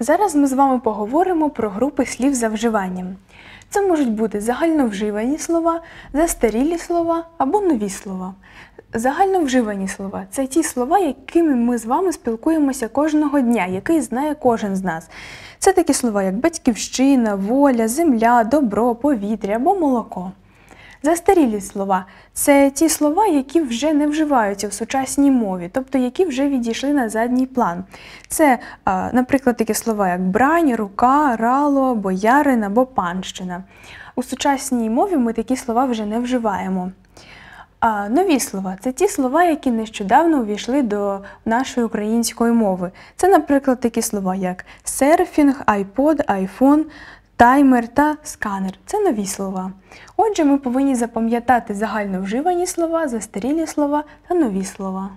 Зараз ми з вами поговоримо про групи слів за вживанням. Це можуть бути загальновживані слова, застарілі слова або нові слова. Загальновживані слова це ті слова, якими ми з вами спілкуємося кожного дня, який знає кожен з нас. Це такі слова, як батьківщина, воля, земля, добро, повітря або молоко. Застарілі слова це ті слова, які вже не вживаються в сучасній мові, тобто які вже відійшли на задній план. Це, наприклад, такі слова, як брань, рука, рало, боярин або панщина. У сучасній мові ми такі слова вже не вживаємо. А Нові слова це ті слова, які нещодавно увійшли до нашої української мови. Це, наприклад, такі слова, як серфінг, айпод, айфон Таймер та сканер це нові слова. Отже, ми повинні запам'ятати загальновживані слова, застарілі слова та нові слова.